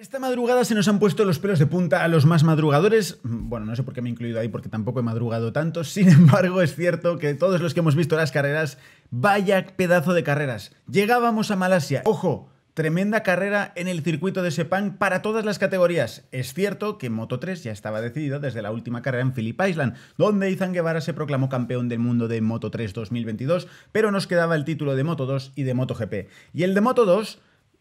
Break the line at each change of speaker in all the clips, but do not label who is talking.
Esta madrugada se nos han puesto los pelos de punta a los más madrugadores. Bueno, no sé por qué me he incluido ahí porque tampoco he madrugado tanto. Sin embargo, es cierto que todos los que hemos visto las carreras, vaya pedazo de carreras. Llegábamos a Malasia. Ojo, Tremenda carrera en el circuito de Sepang para todas las categorías. Es cierto que Moto 3 ya estaba decidido desde la última carrera en Phillip Island, donde Izan Guevara se proclamó campeón del mundo de Moto 3 2022, pero nos quedaba el título de Moto 2 y de Moto GP. Y el de Moto 2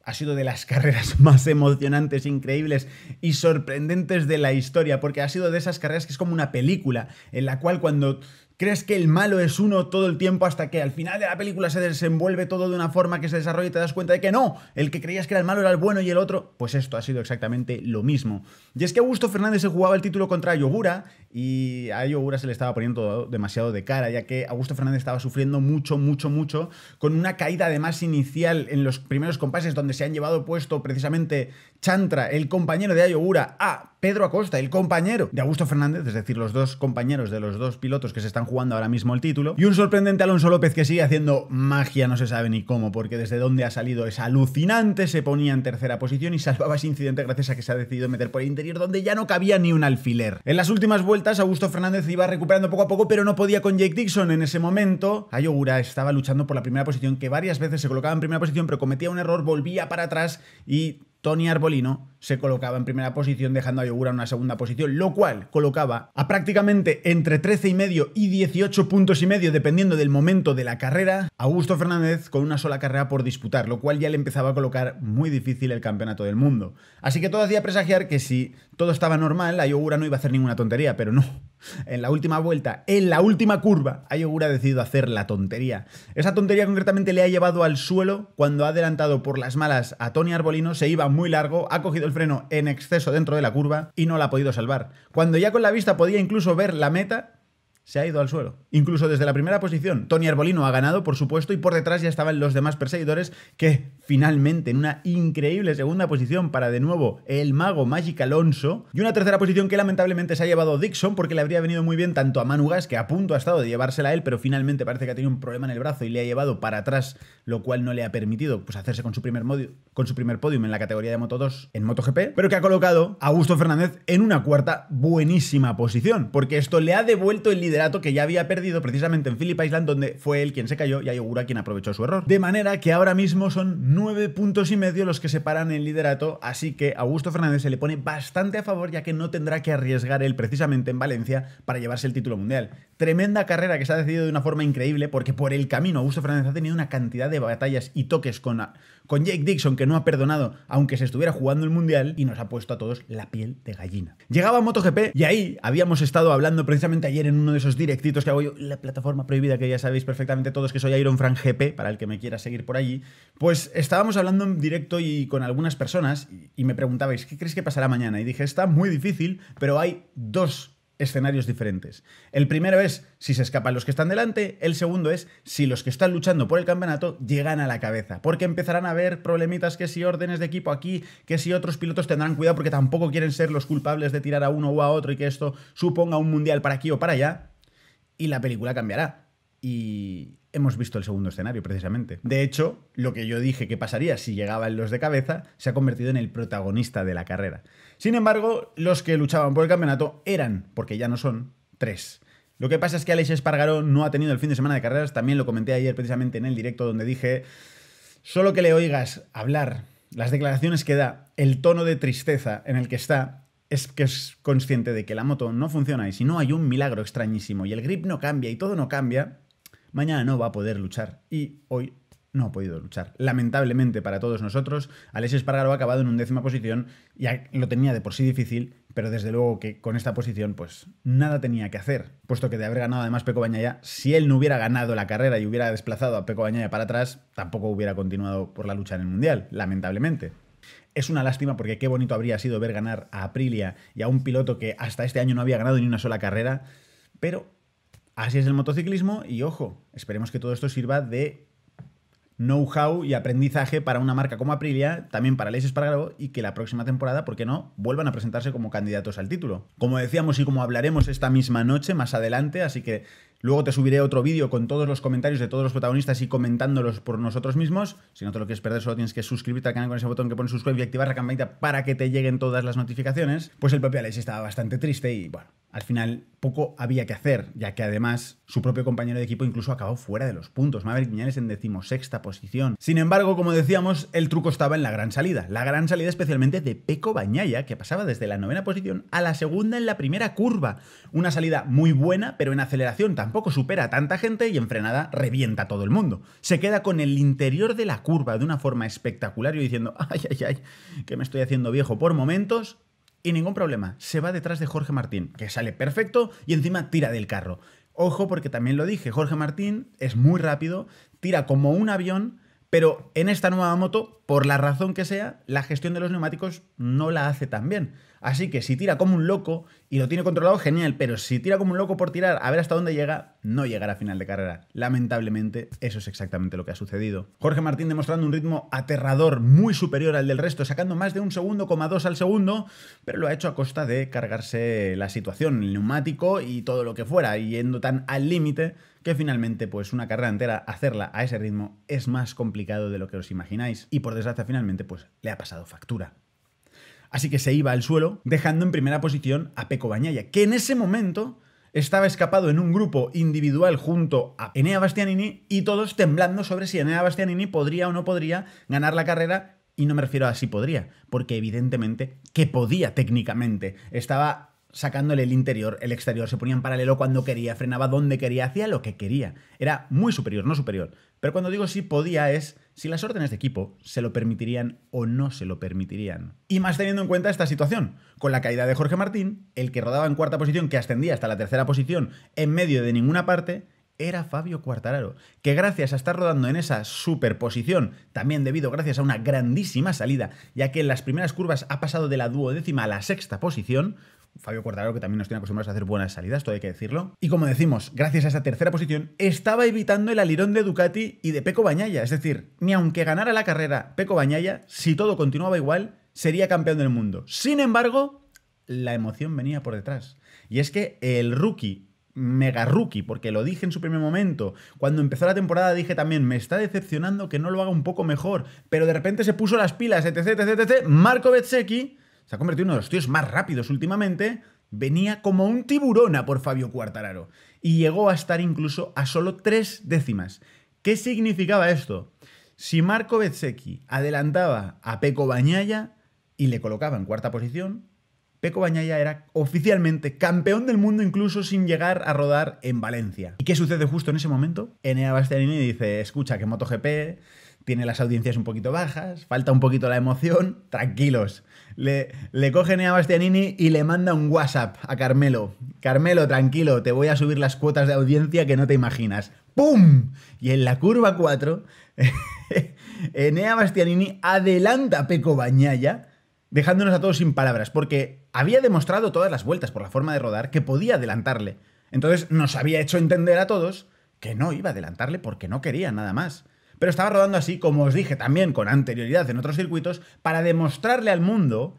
ha sido de las carreras más emocionantes, increíbles y sorprendentes de la historia, porque ha sido de esas carreras que es como una película, en la cual cuando crees que el malo es uno todo el tiempo hasta que al final de la película se desenvuelve todo de una forma que se desarrolla y te das cuenta de que no, el que creías que era el malo era el bueno y el otro, pues esto ha sido exactamente lo mismo. Y es que Augusto Fernández se jugaba el título contra Ayogura y a Ayogura se le estaba poniendo demasiado de cara, ya que Augusto Fernández estaba sufriendo mucho, mucho, mucho, con una caída además inicial en los primeros compases donde se han llevado puesto precisamente Chantra, el compañero de Ayogura, a Pedro Acosta, el compañero de Augusto Fernández, es decir, los dos compañeros de los dos pilotos que se están jugando ahora mismo el título, y un sorprendente Alonso López que sigue haciendo magia, no se sabe ni cómo, porque desde dónde ha salido es alucinante, se ponía en tercera posición y salvaba ese incidente gracias a que se ha decidido meter por el interior donde ya no cabía ni un alfiler. En las últimas vueltas, Augusto Fernández iba recuperando poco a poco, pero no podía con Jake Dixon en ese momento. Ayogura estaba luchando por la primera posición, que varias veces se colocaba en primera posición, pero cometía un error, volvía para atrás y Tony Arbolino se colocaba en primera posición, dejando a Yogura en una segunda posición, lo cual colocaba a prácticamente entre 13 y medio y 18 puntos y medio, dependiendo del momento de la carrera, Augusto Fernández con una sola carrera por disputar, lo cual ya le empezaba a colocar muy difícil el campeonato del mundo. Así que todo hacía presagiar que si todo estaba normal, a Yogura no iba a hacer ninguna tontería, pero no en la última vuelta, en la última curva, Ayogura ha decidido hacer la tontería. Esa tontería concretamente le ha llevado al suelo cuando ha adelantado por las malas a Tony Arbolino, se iba muy largo, ha cogido el freno en exceso dentro de la curva y no la ha podido salvar. Cuando ya con la vista podía incluso ver la meta, se ha ido al suelo. Incluso desde la primera posición, Tony Arbolino ha ganado, por supuesto, y por detrás ya estaban los demás perseguidores que finalmente en una increíble segunda posición para de nuevo el mago Magic Alonso y una tercera posición que lamentablemente se ha llevado Dixon porque le habría venido muy bien tanto a Manugas que a punto ha estado de llevársela a él, pero finalmente parece que ha tenido un problema en el brazo y le ha llevado para atrás, lo cual no le ha permitido pues, hacerse con su primer con su primer podium en la categoría de Moto 2 en MotoGP, pero que ha colocado a Augusto Fernández en una cuarta buenísima posición, porque esto le ha devuelto el líder que ya había perdido precisamente en Phillip Island, donde fue él quien se cayó y Ayogura quien aprovechó su error. De manera que ahora mismo son nueve puntos y medio los que separan el liderato, así que Augusto Fernández se le pone bastante a favor ya que no tendrá que arriesgar él precisamente en Valencia para llevarse el título mundial. Tremenda carrera que se ha decidido de una forma increíble porque por el camino Augusto Fernández ha tenido una cantidad de batallas y toques con con Jake Dixon que no ha perdonado aunque se estuviera jugando el Mundial y nos ha puesto a todos la piel de gallina. Llegaba MotoGP y ahí habíamos estado hablando precisamente ayer en uno de esos directitos que hago yo, la plataforma prohibida que ya sabéis perfectamente todos que soy Iron Frank GP, para el que me quiera seguir por allí, pues estábamos hablando en directo y con algunas personas y, me preguntabais, ¿qué crees que pasará mañana? Y dije, está muy difícil, pero hay dos escenarios diferentes. El primero es si se escapan los que están delante, el segundo es si los que están luchando por el campeonato llegan a la cabeza, porque empezarán a haber problemitas que si órdenes de equipo aquí, que si otros pilotos tendrán cuidado porque tampoco quieren ser los culpables de tirar a uno u a otro y que esto suponga un mundial para aquí o para allá, y la película cambiará. Y hemos visto el segundo escenario, precisamente. De hecho, lo que yo dije que pasaría si llegaba en los de cabeza se ha convertido en el protagonista de la carrera. Sin embargo, los que luchaban por el campeonato eran, porque ya no son, tres. Lo que pasa es que Alex Espargaró no ha tenido el fin de semana de carreras, también lo comenté ayer precisamente en el directo donde dije, solo que le oigas hablar, las declaraciones que da, el tono de tristeza en el que está, es que es consciente de que la moto no funciona y si no hay un milagro extrañísimo y el grip no cambia y todo no cambia, mañana no va a poder luchar y hoy no ha podido luchar. Lamentablemente para todos nosotros, Alex Espargaro ha acabado en décima posición y lo tenía de por sí difícil, pero desde luego que con esta posición pues nada tenía que hacer, puesto que de haber ganado además Peco Bañaya, si él no hubiera ganado la carrera y hubiera desplazado a Peco Bañaya para atrás, tampoco hubiera continuado por la lucha en el Mundial, lamentablemente. Es una lástima porque qué bonito habría sido ver ganar a Aprilia y a un piloto que hasta este año no había ganado ni una sola carrera, pero Así es el motociclismo y ojo, esperemos que todo esto sirva de know-how y aprendizaje para una marca como Aprilia, también para para Espargaró y que la próxima temporada, ¿por qué no?, vuelvan a presentarse como candidatos al título. Como decíamos y como hablaremos esta misma noche más adelante, así que Luego te subiré otro vídeo con todos los comentarios de todos los protagonistas y comentándolos por nosotros mismos. Si no te lo quieres perder, solo tienes que suscribirte al canal con ese botón que pone suscribir y activar la campanita para que te lleguen todas las notificaciones. Pues el propio Alex estaba bastante triste y bueno, al final poco había que hacer, ya que además su propio compañero de equipo incluso acabó fuera de los puntos. Maverick Viñales en decimosexta posición. Sin embargo, como decíamos, el truco estaba en la gran salida. La gran salida especialmente de Peco Bañaya, que pasaba desde la novena posición a la segunda en la primera curva. Una salida muy buena, pero en aceleración también tampoco supera a tanta gente y en frenada revienta a todo el mundo. Se queda con el interior de la curva de una forma espectacular y diciendo, ay, ay, ay, que me estoy haciendo viejo por momentos. Y ningún problema, se va detrás de Jorge Martín, que sale perfecto y encima tira del carro. Ojo porque también lo dije, Jorge Martín es muy rápido, tira como un avión pero en esta nueva moto, por la razón que sea, la gestión de los neumáticos no la hace tan bien. Así que si tira como un loco y lo tiene controlado, genial, pero si tira como un loco por tirar a ver hasta dónde llega, no llegará a final de carrera. Lamentablemente, eso es exactamente lo que ha sucedido. Jorge Martín demostrando un ritmo aterrador muy superior al del resto, sacando más de un segundo, dos al segundo, pero lo ha hecho a costa de cargarse la situación, el neumático y todo lo que fuera, yendo tan al límite que finalmente pues una carrera entera hacerla a ese ritmo es más complicado de lo que os imagináis y por desgracia finalmente pues le ha pasado factura. Así que se iba al suelo dejando en primera posición a Peco Bañaya, que en ese momento estaba escapado en un grupo individual junto a Enea Bastianini y todos temblando sobre si Enea Bastianini podría o no podría ganar la carrera. Y no me refiero a si podría, porque evidentemente que podía técnicamente. Estaba sacándole el interior, el exterior, se ponía en paralelo cuando quería, frenaba donde quería, hacía lo que quería. Era muy superior, no superior. Pero cuando digo si podía es si las órdenes de equipo se lo permitirían o no se lo permitirían. Y más teniendo en cuenta esta situación, con la caída de Jorge Martín, el que rodaba en cuarta posición, que ascendía hasta la tercera posición en medio de ninguna parte, era Fabio Cuartararo, que gracias a estar rodando en esa superposición, también debido gracias a una grandísima salida, ya que en las primeras curvas ha pasado de la duodécima a la sexta posición, Fabio Quartararo, que también nos tiene acostumbrados a hacer buenas salidas, todo hay que decirlo. Y como decimos, gracias a esa tercera posición, estaba evitando el alirón de Ducati y de Peco Bañaya. Es decir, ni aunque ganara la carrera Peco Bañaya, si todo continuaba igual, sería campeón del mundo. Sin embargo, la emoción venía por detrás. Y es que el rookie mega rookie, porque lo dije en su primer momento. Cuando empezó la temporada dije también, me está decepcionando que no lo haga un poco mejor, pero de repente se puso las pilas, etc, etc, etc. Marco Bezzecchi se ha convertido en uno de los tíos más rápidos últimamente, venía como un tiburón a por Fabio Cuartararo y llegó a estar incluso a solo tres décimas. ¿Qué significaba esto? Si Marco Bezzecchi adelantaba a Peco Bañaya y le colocaba en cuarta posición, Peco Bañaya era oficialmente campeón del mundo incluso sin llegar a rodar en Valencia. ¿Y qué sucede justo en ese momento? Enea Bastianini dice, escucha que MotoGP tiene las audiencias un poquito bajas, falta un poquito la emoción, tranquilos. Le, coge Enea Bastianini y le manda un WhatsApp a Carmelo. Carmelo, tranquilo, te voy a subir las cuotas de audiencia que no te imaginas. ¡Pum! Y en la curva 4, Enea Bastianini adelanta a Peco Bañaya dejándonos a todos sin palabras, porque había demostrado todas las vueltas por la forma de rodar que podía adelantarle. Entonces nos había hecho entender a todos que no iba a adelantarle porque no quería nada más. Pero estaba rodando así, como os dije también con anterioridad en otros circuitos, para demostrarle al mundo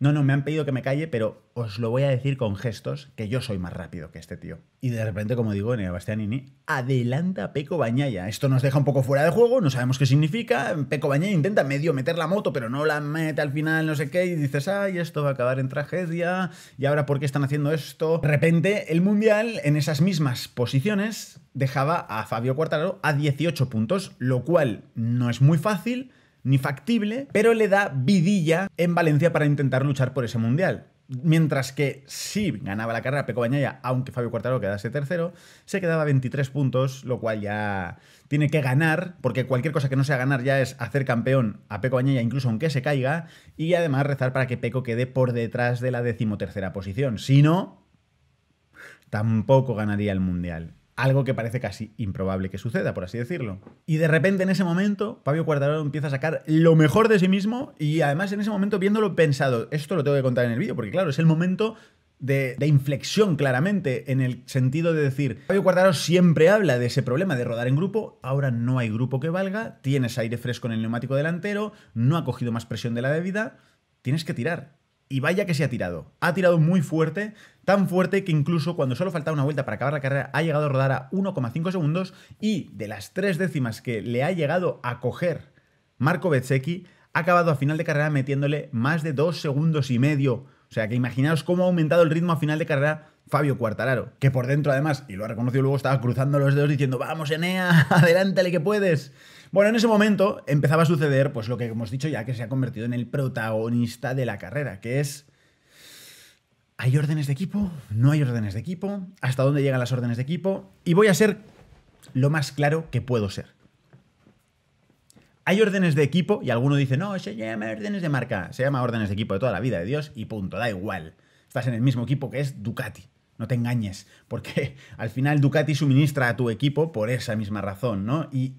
no, no, me han pedido que me calle, pero os lo voy a decir con gestos que yo soy más rápido que este tío. Y de repente, como digo, el Bastianini adelanta a Peco Bañaya. Esto nos deja un poco fuera de juego, no sabemos qué significa. Peco Bañaya intenta medio meter la moto, pero no la mete al final, no sé qué, y dices, ay, esto va a acabar en tragedia, y ahora ¿por qué están haciendo esto? De repente, el Mundial, en esas mismas posiciones, dejaba a Fabio Quartararo a 18 puntos, lo cual no es muy fácil, ni factible, pero le da vidilla en Valencia para intentar luchar por ese mundial. Mientras que si ganaba la carrera Peco Bañaya, aunque Fabio Cuartaro quedase tercero, se quedaba 23 puntos, lo cual ya tiene que ganar, porque cualquier cosa que no sea ganar ya es hacer campeón a Peco Bañaya, incluso aunque se caiga, y además rezar para que Peco quede por detrás de la decimotercera posición. Si no, tampoco ganaría el Mundial algo que parece casi improbable que suceda, por así decirlo. Y de repente en ese momento, Pablo Cuartararo empieza a sacar lo mejor de sí mismo y además en ese momento viéndolo pensado, esto lo tengo que contar en el vídeo, porque claro, es el momento de, inflexión claramente, en el sentido de decir, Pablo Cuartararo siempre habla de ese problema de rodar en grupo, ahora no hay grupo que valga, tienes aire fresco en el neumático delantero, no ha cogido más presión de la debida, tienes que tirar y vaya que se ha tirado. Ha tirado muy fuerte, tan fuerte que incluso cuando solo faltaba una vuelta para acabar la carrera ha llegado a rodar a 1,5 segundos y de las tres décimas que le ha llegado a coger Marco Bezzecchi, ha acabado a final de carrera metiéndole más de dos segundos y medio. O sea que imaginaos cómo ha aumentado el ritmo a final de carrera Fabio Cuartararo, que por dentro además, y lo ha reconocido luego, estaba cruzando los dedos diciendo, vamos Enea, adelántale que puedes. Bueno, en ese momento empezaba a suceder, pues lo que hemos dicho ya, que se ha convertido en el protagonista de la carrera, que es... ¿Hay órdenes de equipo? ¿No hay órdenes de equipo? ¿Hasta dónde llegan las órdenes de equipo? Y voy a ser lo más claro que puedo ser. Hay órdenes de equipo y alguno dice, no, se llama órdenes de marca, se llama órdenes de equipo de toda la vida de Dios y punto, da igual. Estás en el mismo equipo que es Ducati. No te engañes, porque al final Ducati suministra a tu equipo por esa misma razón, ¿no? Y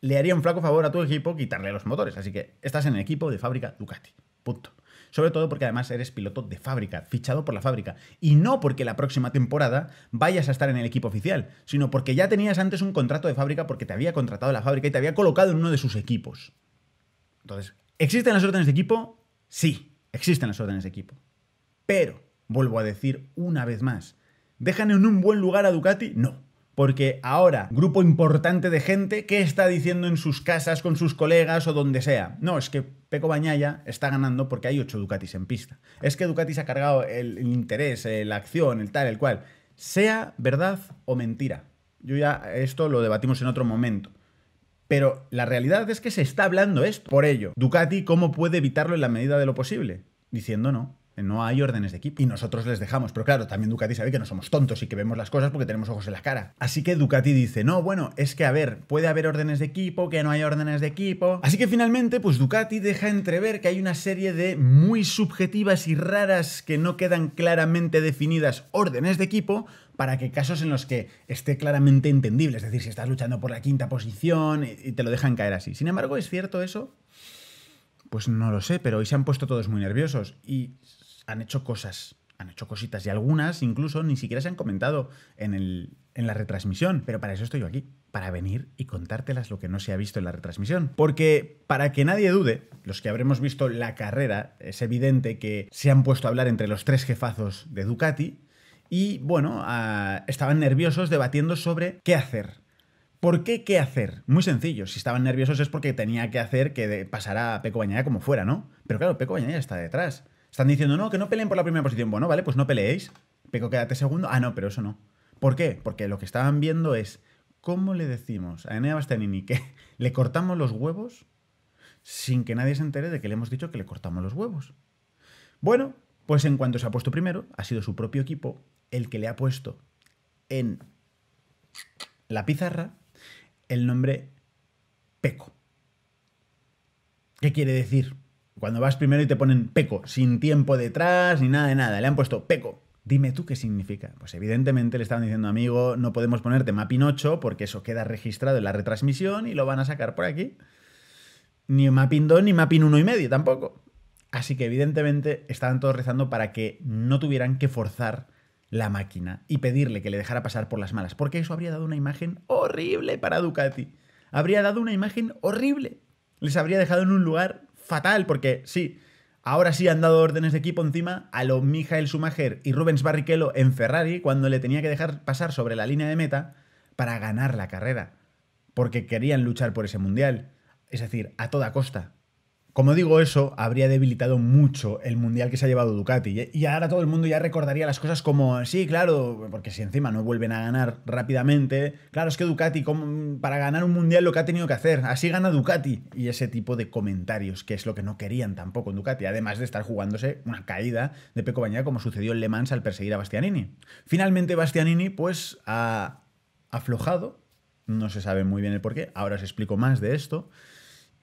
le haría un flaco favor a tu equipo quitarle los motores. Así que estás en el equipo de fábrica Ducati. Punto. Sobre todo porque además eres piloto de fábrica, fichado por la fábrica. Y no porque la próxima temporada vayas a estar en el equipo oficial, sino porque ya tenías antes un contrato de fábrica porque te había contratado la fábrica y te había colocado en uno de sus equipos. Entonces, ¿existen las órdenes de equipo? Sí, existen las órdenes de equipo. Pero, vuelvo a decir una vez más, ¿dejan en un buen lugar a Ducati? No porque ahora, grupo importante de gente, ¿qué está diciendo en sus casas, con sus colegas o donde sea? No, es que Peco Bañaya está ganando porque hay ocho Ducatis en pista. Es que Ducatis ha cargado el, el interés, eh, la acción, el tal, el cual. Sea verdad o mentira. Yo ya esto lo debatimos en otro momento. Pero la realidad es que se está hablando esto. Por ello, Ducati, ¿cómo puede evitarlo en la medida de lo posible? Diciendo no. Eh, no hay órdenes de equipo. Y nosotros les dejamos. Pero claro, también Ducati sabe que no somos tontos y que vemos las cosas porque tenemos ojos en la cara. Así que Ducati dice, no, bueno, es que a ver, puede haber órdenes de equipo, que no hay órdenes de equipo. Así que finalmente, pues Ducati deja entrever que hay una serie de muy subjetivas y raras que no quedan claramente definidas órdenes de equipo para que casos en los que esté claramente entendible, es decir, si estás luchando por la quinta posición y te lo dejan caer así. Sin embargo, ¿es cierto eso? Pues no lo sé, pero hoy se han puesto todos muy nerviosos y han hecho cosas, han hecho cositas y algunas incluso ni siquiera se han comentado en, la retransmisión. Pero para eso estoy yo aquí, para venir y contártelas lo que no se ha visto en la retransmisión. Porque para que nadie dude, los que habremos visto la carrera, es evidente que se han puesto a hablar entre los tres jefazos de Ducati y bueno, ah, estaban nerviosos debatiendo sobre qué hacer. ¿Por qué qué hacer? Muy sencillo, si estaban nerviosos es porque tenía que hacer que pasara a Peco Bañaya como fuera, ¿no? Pero claro, Peco Bañaya está detrás. Están diciendo, no, que no peleen por la primera posición. Bueno, vale, pues no peleéis. Peco, quédate segundo. Ah, no, pero eso no. ¿Por qué? Porque lo que estaban viendo es, ¿cómo le decimos a Enea Bastanini? que le cortamos los huevos sin que nadie se entere de que le hemos dicho que le cortamos los huevos? Bueno, pues en cuanto se ha puesto primero, ha sido su propio equipo el que le ha puesto en la pizarra el nombre Peco. ¿Qué quiere decir? Cuando vas primero y te ponen peco, sin tiempo detrás, ni nada de nada, le han puesto peco. Dime tú qué significa. Pues evidentemente le estaban diciendo, amigo, no podemos ponerte 8, porque eso queda registrado en la retransmisión y lo van a sacar por aquí. Ni Mapin 2 ni Mapin 1 y medio tampoco. Así que evidentemente estaban todos rezando para que no tuvieran que forzar la máquina y pedirle que le dejara pasar por las malas, porque eso habría dado una imagen horrible para Ducati. Habría dado una imagen horrible. Les habría dejado en un lugar fatal, porque sí, ahora sí han dado órdenes de equipo encima a lo Michael Schumacher y Rubens Barrichello en Ferrari cuando le tenía que dejar pasar sobre la línea de meta para ganar la carrera, porque querían luchar por ese mundial. Es decir, a toda costa. Como digo eso, habría debilitado mucho el mundial que se ha llevado Ducati. Y ahora todo el mundo ya recordaría las cosas como, sí, claro, porque si encima no vuelven a ganar rápidamente, claro, es que Ducati, para ganar un mundial lo que ha tenido que hacer, así gana Ducati. Y ese tipo de comentarios, que es lo que no querían tampoco en Ducati, además de estar jugándose una caída de Peco como sucedió en Le Mans al perseguir a Bastianini. Finalmente Bastianini pues ha aflojado, no se sabe muy bien el porqué. ahora os explico más de esto.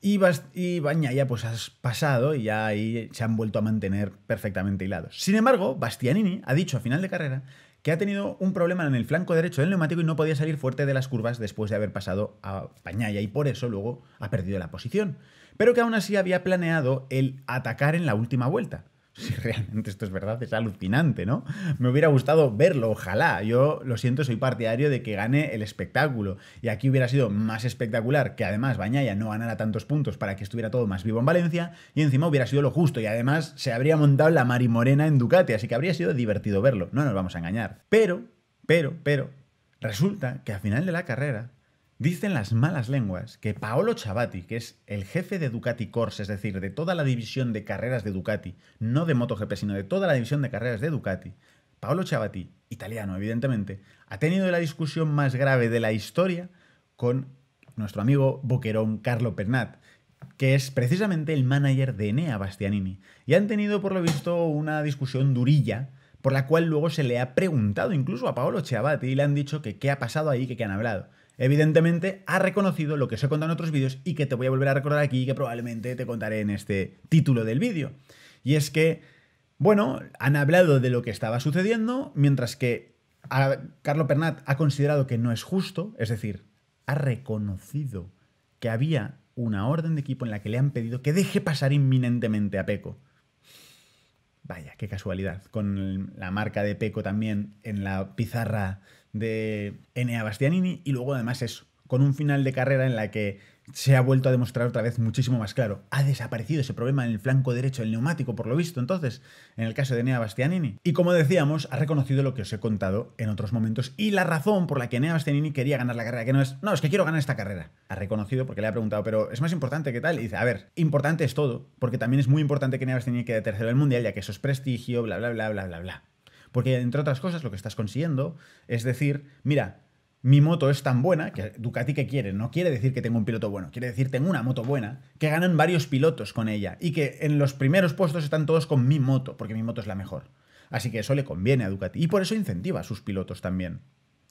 Y, y Baña ya pues has pasado y ya ahí se han vuelto a mantener perfectamente hilados. Sin embargo, Bastianini ha dicho a final de carrera que ha tenido un problema en el flanco derecho del neumático y no podía salir fuerte de las curvas después de haber pasado a Pañaya y por eso luego ha perdido la posición. Pero que aún así había planeado el atacar en la última vuelta si realmente esto es verdad, es alucinante, ¿no? Me hubiera gustado verlo, ojalá. Yo lo siento, soy partidario de que gane el espectáculo. Y aquí hubiera sido más espectacular que además Bañaya no ganara tantos puntos para que estuviera todo más vivo en Valencia. Y encima hubiera sido lo justo. Y además se habría montado la marimorena en Ducati, así que habría sido divertido verlo. No nos vamos a engañar. Pero, pero, pero, resulta que al final de la carrera Dicen las malas lenguas que Paolo Chabati, que es el jefe de Ducati Corse, es decir, de toda la división de carreras de Ducati, no de MotoGP, sino de toda la división de carreras de Ducati, Paolo Chabati, italiano evidentemente, ha tenido la discusión más grave de la historia con nuestro amigo boquerón Carlo Pernat, que es precisamente el manager de Enea Bastianini. Y han tenido, por lo visto, una discusión durilla, por la cual luego se le ha preguntado incluso a Paolo Chabati y le han dicho que qué ha pasado ahí, que qué han hablado. Evidentemente, ha reconocido lo que se he contado en otros vídeos y que te voy a volver a recordar aquí y que probablemente te contaré en este título del vídeo. Y es que, bueno, han hablado de lo que estaba sucediendo, mientras que Carlo Pernat ha considerado que no es justo, es decir, ha reconocido que había una orden de equipo en la que le han pedido que deje pasar inminentemente a Peco. Vaya, qué casualidad. Con la marca de Peco también en la pizarra de Enea Bastianini y luego además eso, con un final de carrera en la que se ha vuelto a demostrar otra vez muchísimo más claro. Ha desaparecido ese problema en el flanco derecho del neumático, por lo visto, entonces, en el caso de Nea Bastianini. Y como decíamos, ha reconocido lo que os he contado en otros momentos y la razón por la que Nea Bastianini quería ganar la carrera, que no es, no, es que quiero ganar esta carrera. Ha reconocido porque le ha preguntado, pero ¿es más importante que tal? Y dice, a ver, importante es todo, porque también es muy importante que Nea Bastianini quede tercero del mundial, ya que eso es prestigio, bla, bla, bla, bla, bla, bla. Porque, entre otras cosas, lo que estás consiguiendo es decir, mira, mi moto es tan buena, que Ducati que quiere, no quiere decir que tengo un piloto bueno, quiere decir tengo una moto buena, que ganan varios pilotos con ella y que en los primeros puestos están todos con mi moto, porque mi moto es la mejor. Así que eso le conviene a Ducati y por eso incentiva a sus pilotos también.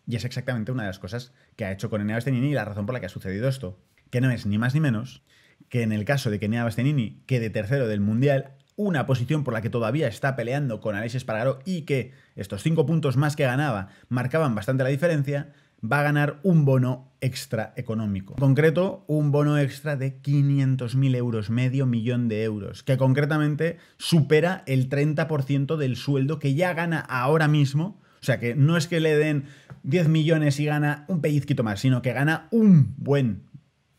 Y es exactamente una de las cosas que ha hecho con Enea Bastianini y la razón por la que ha sucedido esto, que no es ni más ni menos que en el caso de que Enea Bastianini quede tercero del Mundial, una posición por la que todavía está peleando con Alexis Espargaro y que estos cinco puntos más que ganaba marcaban bastante la diferencia, va a ganar un bono extra económico. En concreto, un bono extra de 500.000 euros, medio millón de euros, que concretamente supera el 30% del sueldo que ya gana ahora mismo. O sea que no es que le den 10 millones y gana un pellizquito más, sino que gana un buen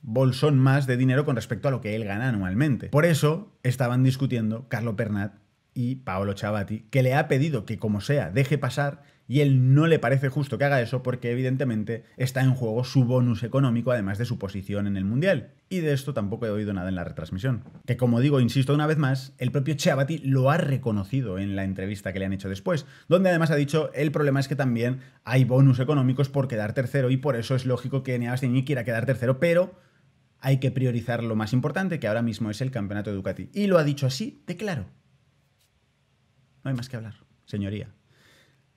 bolsón más de dinero con respecto a lo que él gana anualmente. Por eso estaban discutiendo Carlo Pernat y Paolo Chabati, que le ha pedido que como sea deje pasar y él no le parece justo que haga eso porque evidentemente está en juego su bonus económico además de su posición en el Mundial. Y de esto tampoco he oído nada en la retransmisión. Que como digo, insisto una vez más, el propio Chabati lo ha reconocido en la entrevista que le han hecho después, donde además ha dicho el problema es que también hay bonus económicos por quedar tercero y por eso es lógico que Niabastini quiera quedar tercero, pero hay que priorizar lo más importante, que ahora mismo es el campeonato Ducati. Y lo ha dicho así, de claro. No hay más que hablar, señoría.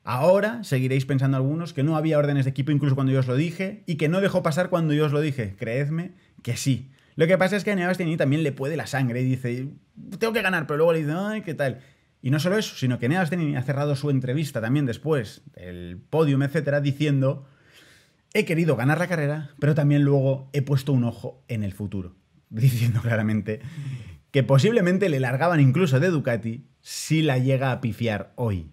Ahora seguiréis pensando algunos que no había órdenes de equipo incluso cuando yo os lo dije y que no dejó pasar cuando yo os lo dije. Creedme que sí. Lo que pasa es que a Neabastini también le puede la sangre y dice, tengo que ganar, pero luego le dice, ay, ¿qué tal? Y no solo eso, sino que Neabastini ha cerrado su entrevista también después, el podium, etcétera, diciendo, he querido ganar la carrera, pero también luego he puesto un ojo en el futuro, diciendo claramente que posiblemente le largaban incluso de Ducati si la llega a pifiar hoy.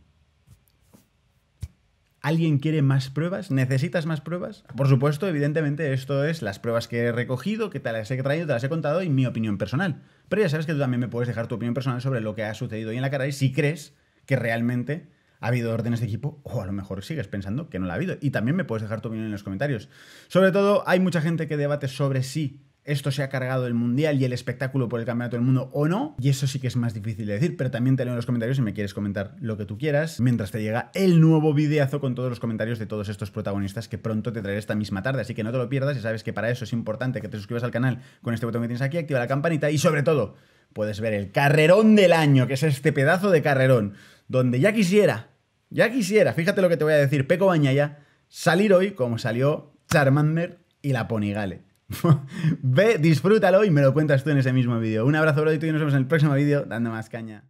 ¿Alguien quiere más pruebas? ¿Necesitas más pruebas? Por supuesto, evidentemente, esto es las pruebas que he recogido, que te las he traído, te las he contado y mi opinión personal. Pero ya sabes que tú también me puedes dejar tu opinión personal sobre lo que ha sucedido hoy en la carrera y si crees que realmente ha habido órdenes de equipo o a lo mejor sigues pensando que no la ha habido. Y también me puedes dejar tu opinión en los comentarios. Sobre todo, hay mucha gente que debate sobre si esto se ha cargado el mundial y el espectáculo por el campeonato del mundo o no. Y eso sí que es más difícil de decir, pero también te leo en los comentarios si me quieres comentar lo que tú quieras. Mientras te llega el nuevo videazo con todos los comentarios de todos estos protagonistas que pronto te traeré esta misma tarde. Así que no te lo pierdas y sabes que para eso es importante que te suscribas al canal con este botón que tienes aquí, activa la campanita y sobre todo puedes ver el carrerón del año, que es este pedazo de carrerón donde ya quisiera, ya quisiera, fíjate lo que te voy a decir, Peco Bañaya, salir hoy como salió Charmander y la Ponigale. Ve, disfrútalo y me lo cuentas tú en ese mismo vídeo. Un abrazo, bro, y nos vemos en el próximo vídeo dando más caña.